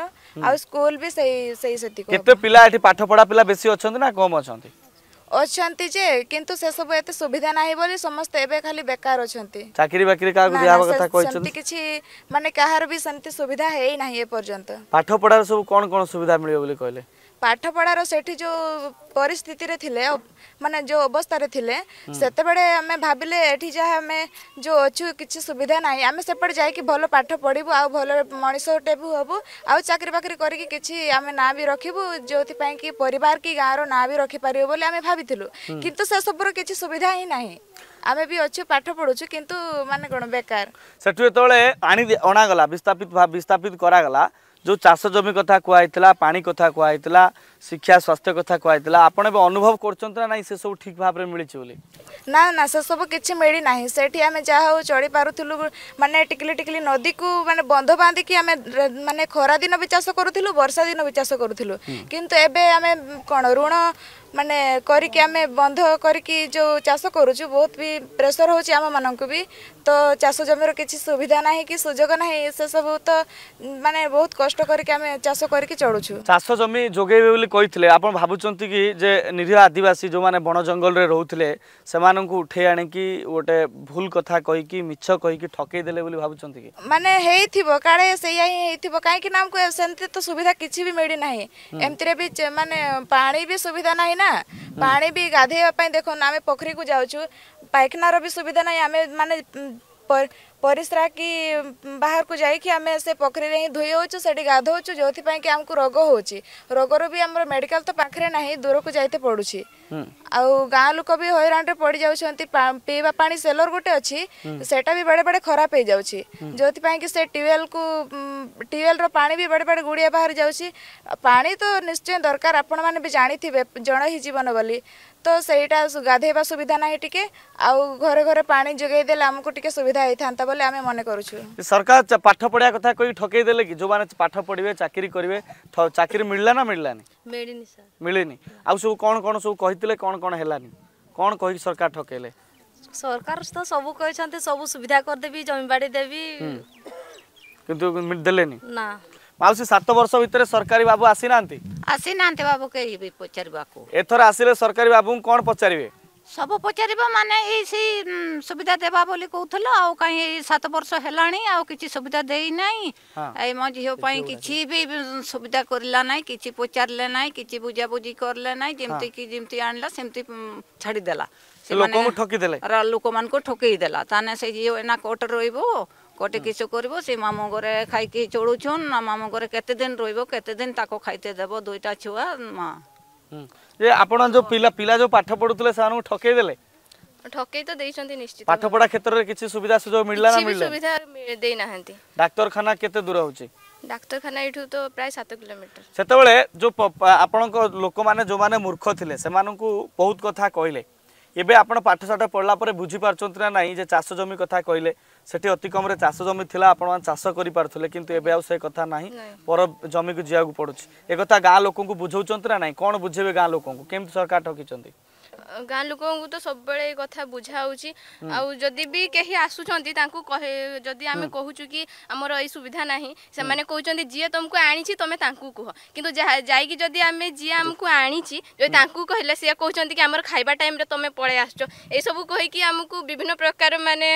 আর স্কুল বি সেই সেই সেতি কত
পিলা এটি পাঠ পড়া পিলা বেশি অছন্তি না কম অছন্তি
অছন্তি যে কিন্তু সে সব এত সুবিধা নাই বলে সমস্ত এবে খালি বেকার অছন্তি
চাকরি বাকরি কা কাহু দিয়া কথা কইছন্তি
কিছি মানে কাহার বি সন্তি সুবিধা হেই নাই এ পর্যন্ত
পাঠ পড়ার সব কোন কোন সুবিধা মিলিও বলে কইলে
ପାଠପଢ଼ାର ସେଠି ଯେଉଁ ପରିସ୍ଥିତିରେ ଥିଲେ ମାନେ ଯେଉଁ ଅବସ୍ଥାରେ ଥିଲେ ସେତେବେଳେ ଆମେ ଭାବିଲେ ଏଠି ଯାହା ଆମେ ଯେଉଁ ଅଛୁ କିଛି ସୁବିଧା ନାହିଁ ଆମେ ସେପଟେ ଯାଇକି ଭଲ ପାଠ ପଢ଼ିବୁ ଆଉ ଭଲ ମଣିଷଟେ ବି ହେବୁ ଆଉ ଚାକିରି ବାକିରି କରିକି କିଛି ଆମେ ନାଁ ବି ରଖିବୁ ଯେଉଁଥିପାଇଁ କି ପରିବାର କି ଗାଁର ନାଁ ବି ରଖିପାରିବୁ ବୋଲି ଆମେ ଭାବିଥିଲୁ କିନ୍ତୁ ସେସବୁର କିଛି ସୁବିଧା ହିଁ ନାହିଁ ଆମେ ବି ଅଛୁ ପାଠ ପଢ଼ୁଛୁ କିନ୍ତୁ ମାନେ କ'ଣ ବେକାର
ସେଠୁ ଯେତେବେଳେ ଆଣି ଅଣାଗଲା ବିସ୍ଥାପିତ ବିସ୍ଥାପିତ କରାଗଲା ଯେଉଁ ଚାଷ ଜମି କଥା କୁହାଯାଇଥିଲା ପାଣି କଥା କୁହାଯାଇଥିଲା शिक्षा स्वास्थ्य कथा कहला आपण अनुभव करा ना से सब ठीक भाव में मिली
ना ना से सब कि मिलना से आम जहाँ चढ़ी पार्लु मानने टिकली टिकली नदी को मानते बंध बांधिक मानते खरा दिन भी चाष करूँ बर्षा दिन भी चाष करूँ कि ऋण माने करके आम बंध करके बहुत भी प्रेसर होम को भी तो चाष जमीर किसी सुविधा ना कि सुजोग ना से सब तो मानते बहुत कष्ट करें चाष करमी
जोगे कही आप भावुंट कि निरीह आदिवासी जो मैंने बण जंगल रोते से उठे आणिकी गोटे भूल कथा कहीकि मिछ कहीकि ठकईदे भावुंट कि
मानने काड़े से कहीं आमको तो सुविधा किसी भी मिली एमती भी मानने पा भी सुविधा ना ना पा भी गाधे देखो आम पोखरी को जाऊ पायखानार भी सुविधा ना आम मानने परिश्रा कि बाहर को जाकि आम से पोखरी ही धोई से गाधो जो कि आमको रोग हो रोग भी आम मेडिकल तो पाखे ना दूर को जाते पड़ू आउ गाँ लोक भी हईराण पड़ जाती पीवा पा सेलर गोटे अच्छी से बड़े बड़े खराब हो जा जो कि ट्यूबेल को ट्यूबेल रि भी बड़े बड़े गुड़िया बाहर जाऊँगी पा तो निश्चय दरकार आपण मैंने जाणी थे जड़ ही जीवन बोली ତ ସେଇଟା ଗାଧେଇବା ସୁବିଧା ନାହିଁ ଟିକେ ଆଉ ଘରେ ଘରେ ପାଣି ଯୋଗାଇ ଦେଲେ ଆମକୁ ଟିକେ ସୁବିଧା ହେଇଥାନ୍ତା ବୋଲି ଆମେ ମନେ କରୁଛୁ
ସରକାର ପାଠ ପଢିବା କଥା କହିକି ଠକେଇ ଦେଲେ କି ଯୋଉମାନେ ପାଠ ପଢିବେ ଚାକିରି କରିବେ ଚାକିରି ମିଳିଲା ନା ମିଳିଲାନି ମିଳିନି ଆଉ ସବୁ କଣ କଣ ସବୁ କହିଥିଲେ କଣ କଣ ହେଲାନି କଣ କହିକି ସରକାର ଠକେଇଲେ
ସରକାର ତ ସବୁ କହିଛନ୍ତି ସବୁ ସୁବିଧା କରିଦେବି ଜମିବାଡ଼ି ଦେବି
କିନ୍ତୁ ଦେଲେନି ନା मौसमी सात वर्ष भितर सरकारी बाबू आसी ना
आसी ना बाबू के पचार
आसिले सरकारी बाबू कौन पचारे
सब पचार माने सुविधा देवा बोली कहूल आ वर्ष है किसी सुविधा देना मो झीपाई कि सुविधा करना कि पचारे ना कि बुझाबुझि करे ना जमी आमती छाड़ीदेला लोक मान ठकदे झील एना कोर्ट रही ଗୋଟେ କିସ କରିବ ସେ ମାମୁଁ ଘରେ ଖାଇକି চড়ুছন না মামু ঘরে কত দিন রইব কত দিন ତାକୁ খাইতে দেব দুইটা ছুয়া মা
যে ଆପଣ যে পিলা পিলা যে পাঠ ପଢୁଥିଲେ সানু ঠকে দেলে
ঠকেই তো দেইছন্তি নিশ্চিত পাঠ
পড়া ক্ষেত্রে কিছু সুবিধা সুযোগ মিললা না মিললা কিছু সুবিধা দেই না হান্তি ডাক্তারখানা কত দূর হচ্ছে
ডাক্তারখানা এঠু তো প্রায় 7 কিলোমিটার
সেতবেলে যে আপনক লোক মানে যে মানে মূর্খ থিলে সেমানকু বহুত কথা কইলে এবে আপন পাঠ সাটা পড়লা পরে বুঝি পারছন্তি না নাই যে চাষ জমি কথা কইলে ସେଠି ଅତି କମରେ ଚାଷ ଜମି ଥିଲା ଆପଣମାନେ ଚାଷ କରିପାରୁଥିଲେ କିନ୍ତୁ ଏବେ ଆଉ ସେ କଥା ନାହିଁ ପର ଜମିକୁ ଯିବାକୁ ପଡ଼ୁଛି ଏ କଥା ଗାଁ ଲୋକଙ୍କୁ ବୁଝାଉଛନ୍ତି ନା ନାହିଁ କ'ଣ ବୁଝେଇବେ ଗାଁ ଲୋକଙ୍କୁ କେମିତି ସରକାର ଠକିଛନ୍ତି
ଗାଁ ଲୋକଙ୍କୁ ତ ସବୁବେଳେ ଏଇ କଥା ବୁଝାଉଛି ଆଉ ଯଦି ବି କେହି ଆସୁଛନ୍ତି ତାଙ୍କୁ ଯଦି ଆମେ କହୁଛୁ କି ଆମର ଏଇ ସୁବିଧା ନାହିଁ ସେମାନେ କହୁଛନ୍ତି ଯିଏ ତମକୁ ଆଣିଛି ତମେ ତାଙ୍କୁ କୁହ କିନ୍ତୁ ଯାଇକି ଯଦି ଆମେ ଯିଏ ଆମକୁ ଆଣିଛି ଯଦି ତାଙ୍କୁ କହିଲେ ସିଏ କହୁଛନ୍ତି କି ଆମର ଖାଇବା ଟାଇମ୍ରେ ତମେ ପଳେଇ ଆସୁଛ ଏସବୁ କହିକି ଆମକୁ ବିଭିନ୍ନ ପ୍ରକାର ମାନେ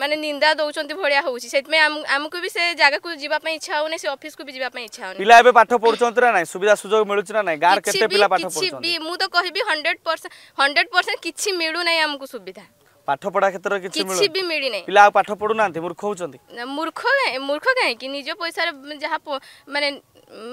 ମାନେ ନିନ୍ଦା ଦଉଛନ୍ତି ଭଳିଆ ହଉଛି ସେଥିପାଇଁ ଆମକୁ ବି ସେ ଜାଗାକୁ ଯିବା ପାଇଁ ଇଚ୍ଛା ହଉନି ସେ ଅଫିସକୁ ବି ଯିବା ପାଇଁ ଇଚ୍ଛା ହଉନି ପିଲା ଏବେ
ପାଠ ପଢୁଛନ୍ତି ନା ନାହିଁ ସୁବିଧା ସୁଯୋଗ ମିଳୁଛି ନା ନାହିଁ ଗାଁରେ କେତେ ପିଲା ପାଠ ପଢୁଛନ୍ତି
ମୁଁ ତ କହିବି हंड्रेड परसेंट हंड्रेड परसेंट किसी मिलू ना आमको सुविधा
पाठ पढ़ा क्षेत्र किसी भी मिली ना पिला पाठ पढ़ु ना मूर्ख होती
मूर्ख मूर्ख कहीं निज पैसा जहाँ मानने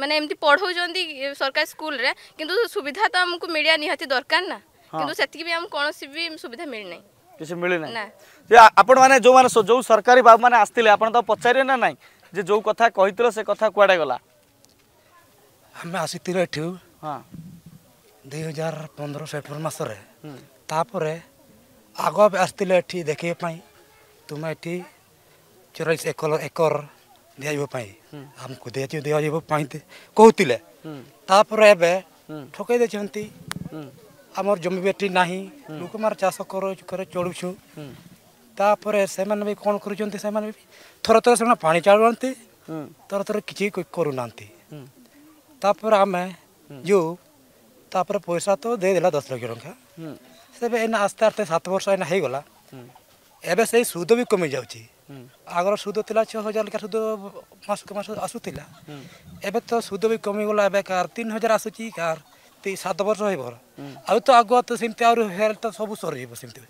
मानने एमती पढ़ाऊँ सरकार स्कूल रे किंतु सुविधा तो आमको मिलवा निहाती दरकार ना किंतु सेतिकी भी हम कौन भी सुविधा मिलना
किसी मिलना जे आपण माने जो माने जो सरकारी बाबू माने आस्तिले आपण तो पचारे ना नाही जे जो कथा कहितलो से कथा कुआडे गला
हम आसीतिलो एठू हां हजार पंद्रह सेप्टेम्बर मस तापर आग आसते देखेपी तुम ये चौरास एकर दिजाई आमको दिज दिजाई कहते ठक आम जमी बेटी ना लोक मैं चाष कर चलुचु तापर से कौन कर थर थर से पा चलु थर थर कि करूना आम जो ତାପରେ ପଇସା ତ ଦେଇଦେଲା ଦଶ ଲକ୍ଷ ଟଙ୍କା ସେବେ ଏଇନା ଆସ୍ତେ ଆସ୍ତେ ସାତ ବର୍ଷ ଏଇନା ହେଇଗଲା ଏବେ ସେଇ ସୁଧ ବି କମି ଯାଉଛି ଆଗର ସୁଧ ଥିଲା ଛଅ ହଜାର ଲେଖା ସୁଧ ମାସକୁ ମାସ ଆସୁଥିଲା ଏବେ ତ ସୁଧ ବି କମିଗଲା ଏବେ କାହାର ତିନି ହଜାର ଆସୁଛି କାହାର ସାତ ବର୍ଷ ହେବ ଆଉ ତ ଆଗୁଆ ତ ସେମିତି ଆହୁରି ହେଲେ ତ ସବୁ ସରିଯିବ ସେମିତି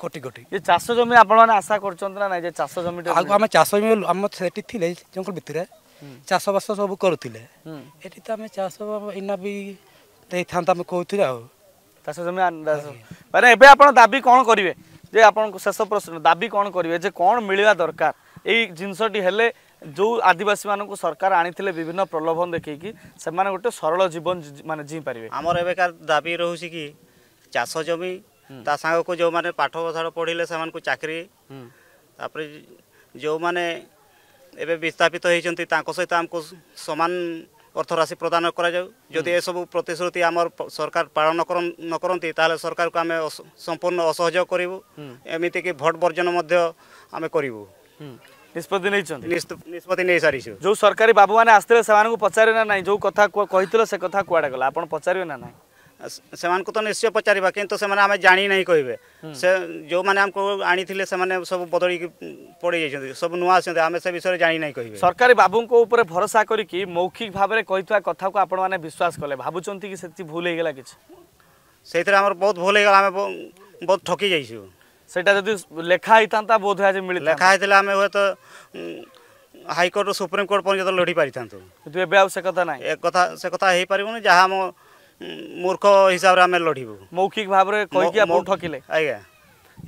କୋଟି କୋଟି
ଏ ଚାଷ ଜମି ଆପଣମାନେ ଆଶା କରୁଛନ୍ତି ନା ନାଇଁ ଯେ ଚାଷ ଜମି ଆଗକୁ ଆମେ
ଚାଷ ଜମି ଆମ ସେଠି ଥିଲେ ଜଙ୍ଗଲ ଭିତରେ ଚାଷବାସ ସବୁ କରୁଥିଲେ ଏଠି ତ ଆମେ ଚାଷ ଏଇନା ବି ଦେଇଥାନ୍ତା ଆମେ କହୁଥିଲୁ ଆଉ ଚାଷ ଜମି ମାନେ ଏବେ ଆପଣ ଦାବି କ'ଣ କରିବେ
ଯେ ଆପଣଙ୍କ ଶେଷ ପ୍ରଶ୍ନ ଦାବି କ'ଣ କରିବେ ଯେ କ'ଣ ମିଳିବା ଦରକାର ଏଇ ଜିନିଷଟି ହେଲେ ଯେଉଁ ଆଦିବାସୀମାନଙ୍କୁ ସରକାର ଆଣିଥିଲେ ବିଭିନ୍ନ ପ୍ରଲୋଭନ ଦେଖେଇକି ସେମାନେ ଗୋଟେ ସରଳ ଜୀବନ ମାନେ
ଜିଇପାରିବେ ଆମର ଏବେକାର ଦାବି ରହୁଛି କି ଚାଷ ଜମି ତା ସାଙ୍ଗକୁ ଯେଉଁମାନେ ପାଠ ପଢ଼ାଠ ପଢ଼ିଲେ ସେମାନଙ୍କୁ ଚାକିରି ତାପରେ ଯେଉଁମାନେ ଏବେ ବିସ୍ଥାପିତ ହୋଇଛନ୍ତି ତାଙ୍କ ସହିତ ଆମକୁ ସମାନ অর্থরাশি প্রদান করা যাও যদি এসবু প্রতিশ্রুতি আমার সরকার পালন নকরন্তি তাহলে সরকারকে আমি সম্পূর্ণ অসহযোগ করিবু এমিতিকি ভোট বর্জন মধ্য আমি করিবু ନିଷ୍ପତ୍ତି ନେଇଛନ୍ତି ନିଷ୍ପତ୍ତି ନେଇସାରିଛୁ ଯେଉଁ ସରକାରୀ ବାବୁମାନେ ଆସିଥିଲେ ସେମାନଙ୍କୁ ପଚାରିବେ ନା ନାହିଁ ଯେଉଁ କଥା କହିଥିଲେ ସେ କଥା କୁଆଡ଼େ ଗଲା ଆପଣ ପଚାରିବେ ନା ନାହିଁ ସେମାନଙ୍କୁ ତ ନିଶ୍ଚୟ ପଚାରିବା କିନ୍ତୁ ସେମାନେ ଆମେ ଜାଣି ନାହିଁ କହିବେ ସେ ଯେଉଁମାନେ ଆମକୁ ଆଣିଥିଲେ ସେମାନେ ସବୁ ବଦଳିକି ପଡ଼ି ଯାଇଛନ୍ତି ସବୁ ନୂଆ ଆସିଛନ୍ତି ଆମେ ସେ ବିଷୟରେ ଜାଣି ନାହିଁ କହିବେ
ସରକାରୀ ବାବୁଙ୍କ ଉପରେ ଭରସା କରିକି ମୌଖିକ ଭାବରେ କହିଥିବା କଥାକୁ ଆପଣମାନେ ବିଶ୍ୱାସ କଲେ ଭାବୁଛନ୍ତି କି
ସେଠି ଭୁଲ ହେଇଗଲା କିଛି ସେଇଥିରେ ଆମର ବହୁତ ଭୁଲ ହେଇଗଲା ଆମେ ବହୁତ ଠକି ଯାଇଛୁ ସେଇଟା ଯଦି ଲେଖା ହେଇଥାନ୍ତା ବୋଧ ଆଜି ମିଳି ଲେଖା ହେଇଥିଲେ ଆମେ ହୁଏତ ହାଇକୋର୍ଟ ସୁପ୍ରିମକୋର୍ଟ ପର୍ଯ୍ୟନ୍ତ ଲଢ଼ି ପାରିଥାନ୍ତୁ କିନ୍ତୁ ଏବେ ଆଉ ସେ କଥା ନାହିଁ ଏ କଥା ସେ କଥା ହେଇପାରିବନି ଯାହା ଆମ ମୂର୍ଖ ହିସାବରେ ଆମେ ଲଢ଼ିବୁ ମୌଖିକ ଭାବରେ କହିକି ଆପଣ ଠକିଲେ ଆଜ୍ଞା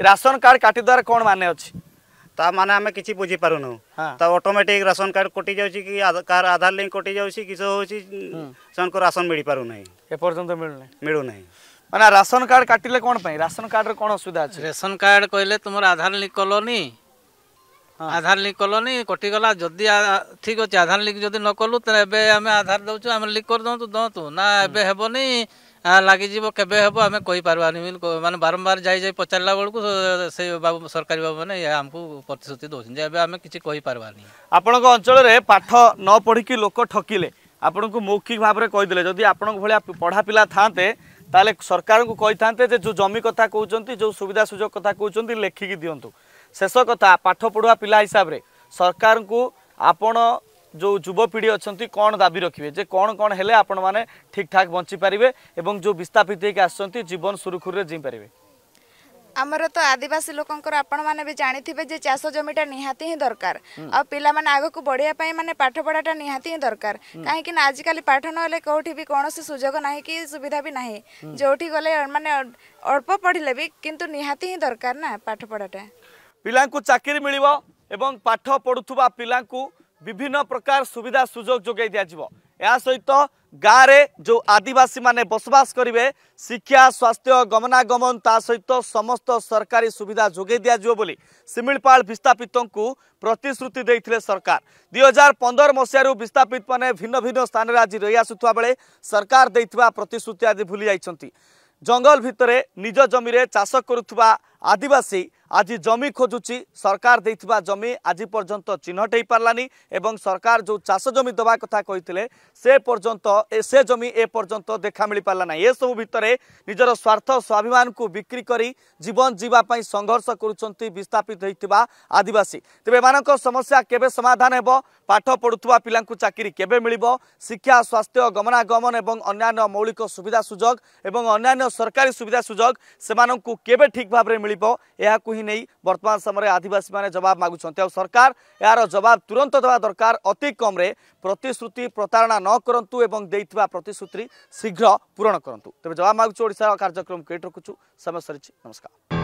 ରାସନ କାର୍ଡ କାଟିଦେବାର କ'ଣ ମାନେ ଅଛି ତା ମାନେ ଆମେ କିଛି ବୁଝିପାରୁନୁ ତା ଅଟୋମେଟିକ୍ ରାସନ କାର୍ଡ କଟି ଯାଉଛି କି କାହାର ଆଧାର ଲିଙ୍କ କଟି ଯାଉଛି କିସ ହେଉଛି ସେମାନଙ୍କୁ ରାସନ ମିଳିପାରୁନାହିଁ ଏପର୍ଯ୍ୟନ୍ତ ମିଳୁନାହିଁ ମିଳୁନାହିଁ ମାନେ ରାସନ କାର୍ଡ କାଟିଲେ କ'ଣ ପାଇଁ ରାସନ କାର୍ଡରେ କ'ଣ ଅସୁବିଧା ଅଛି
ରାସନ କାର୍ଡ କହିଲେ ତୁମର ଆଧାର ଲିଙ୍କ କଲନି ଆଧାର ଲିଙ୍କ କଲନି କଟିଗଲା ଯଦି ଠିକ ଅଛି ଆଧାର ଲିଙ୍କ ଯଦି ନ କଲୁ ତାହେଲେ ଏବେ ଆମେ ଆଧାର ଦଉଛୁ ଆମେ ଲିଙ୍କ କରିଦିଅନ୍ତୁ ଦିଅନ୍ତୁ ନା ଏବେ ହେବନି ଲାଗିଯିବ କେବେ ହେବ ଆମେ କହିପାରିବାନି ମାନେ ବାରମ୍ବାର ଯାଇ ଯାଇ ପଚାରିଲା ବେଳକୁ ସେ ବାବୁ ସରକାରୀ ବାବୁ ମାନେ ଆମକୁ ପ୍ରତିଶ୍ରୁତି ଦଉଛନ୍ତି ଏବେ ଆମେ କିଛି କହିପାରିବାନି ଆପଣଙ୍କ
ଅଞ୍ଚଳରେ ପାଠ ନ ପଢ଼ିକି ଲୋକ ଠକିଲେ ଆପଣଙ୍କୁ ମୌଖିକ ଭାବରେ କହିଦେଲେ ଯଦି ଆପଣଙ୍କ ଭଳିଆ ପଢ଼ା ପିଲା ଥାନ୍ତେ ତାହେଲେ ସରକାରଙ୍କୁ କହିଥାନ୍ତେ ଯେ ଯେଉଁ ଜମି କଥା କହୁଛନ୍ତି ଯେଉଁ ସୁବିଧା ସୁଯୋଗ କଥା କହୁଛନ୍ତି ଲେଖିକି ଦିଅନ୍ତୁ ଶେଷ କଥା ପାଠ ପଢ଼ୁଆ ପିଲା ହିସାବରେ ସରକାରଙ୍କୁ ଆପଣ ଯେଉଁ ଯୁବପିଢ଼ି ଅଛନ୍ତି କ'ଣ ଦାବି ରଖିବେ ଯେ କ'ଣ କ'ଣ ହେଲେ ଆପଣମାନେ ଠିକ୍ ଠାକ୍ ବଞ୍ଚିପାରିବେ ଏବଂ ଯେଉଁ ବିସ୍ଥାପିତ ହେଇକି ଆସୁଛନ୍ତି ଜୀବନ ସୁରୁଖୁରୁରେ ଜିଇପାରିବେ
ଆମର ତ ଆଦିବାସୀ ଲୋକଙ୍କର ଆପଣମାନେ ବି ଜାଣିଥିବେ ଯେ ଚାଷ ଜମିଟା ନିହାତି ହିଁ ଦରକାର ଆଉ ପିଲାମାନେ ଆଗକୁ ବଢ଼ିବା ପାଇଁ ମାନେ ପାଠପଢ଼ାଟା ନିହାତି ହିଁ ଦରକାର କାହିଁକି ନା ଆଜିକାଲି ପାଠ ନହେଲେ କେଉଁଠି ବି କୌଣସି ସୁଯୋଗ ନାହିଁ କି ସୁବିଧା ବି ନାହିଁ ଯେଉଁଠି ଗଲେ ମାନେ ଅଳ୍ପ ପଢ଼ିଲେ ବି କିନ୍ତୁ ନିହାତି ହିଁ ଦରକାର ନା ପାଠପଢ଼ାଟା
ପିଲାଙ୍କୁ ଚାକିରି ମିଳିବ ଏବଂ ପାଠ ପଢ଼ୁଥିବା ପିଲାଙ୍କୁ ବିଭିନ୍ନ ପ୍ରକାର ସୁବିଧା ସୁଯୋଗ ଯୋଗାଇ ଦିଆଯିବ ଏହା ସହିତ ଗାଁରେ ଯେଉଁ ଆଦିବାସୀମାନେ ବସବାସ କରିବେ ଶିକ୍ଷା ସ୍ୱାସ୍ଥ୍ୟ ଗମନାଗମନ ତା ସହିତ ସମସ୍ତ ସରକାରୀ ସୁବିଧା ଯୋଗାଇ ଦିଆଯିବ ବୋଲି ଶିମିଳିପାଳ ବିସ୍ଥାପିତଙ୍କୁ ପ୍ରତିଶ୍ରୁତି ଦେଇଥିଲେ ସରକାର ଦୁଇ ହଜାର ପନ୍ଦର ମସିହାରୁ ବିସ୍ଥାପିତମାନେ ଭିନ୍ନ ଭିନ୍ନ ସ୍ଥାନରେ ଆଜି ରହିଆସୁଥିବା ବେଳେ ସରକାର ଦେଇଥିବା ପ୍ରତିଶ୍ରୁତି ଆଜି ଭୁଲି ଯାଇଛନ୍ତି ଜଙ୍ଗଲ ଭିତରେ ନିଜ ଜମିରେ ଚାଷ କରୁଥିବା ଆଦିବାସୀ আজি জমি খোজুছি সরকার দেইথিবা জমি আজি পর্যন্ত চিহ্নট হয়ে পারানি এবং সরকার যে চাষ জমি দেওয়া কথা কইলে সে পর্যন্ত সে জমি এ পর্যন্ত দেখা মিপারা না এসব ভিতরে নিজের স্বার্থ স্বাভিমান বিক্রি করে জীবন যাওয়া সংঘর্ষ করছেন বিস্থাপিত হয়ে আদিবাসী তবে এমানক সমস্যা কেবে সমাধান হব পাঠ পড়ুয়া পিলা চাকরি কেবে মিলব শিক্ষা স্বাস্থ্য গমনাগমন এবং অন্যান্য মৌলিক সুবিধা সুযোগ এবং অন্যান্য সরকারি সুবিধা সুযোগ সে কেবে ঠিক ভাবে মিলব এখন बर्तमान समय आदिवासी मगुन्छ आउ सरकार यार जवाब तुरन्त दा दरकार अति कम्रे प्रतिश्रुति प्रतारणा नकुम्बा प्रतिश्रुति शीघ्र पूरणु तपाईँ जवाब मगुार कार्यक्रम नमस्कार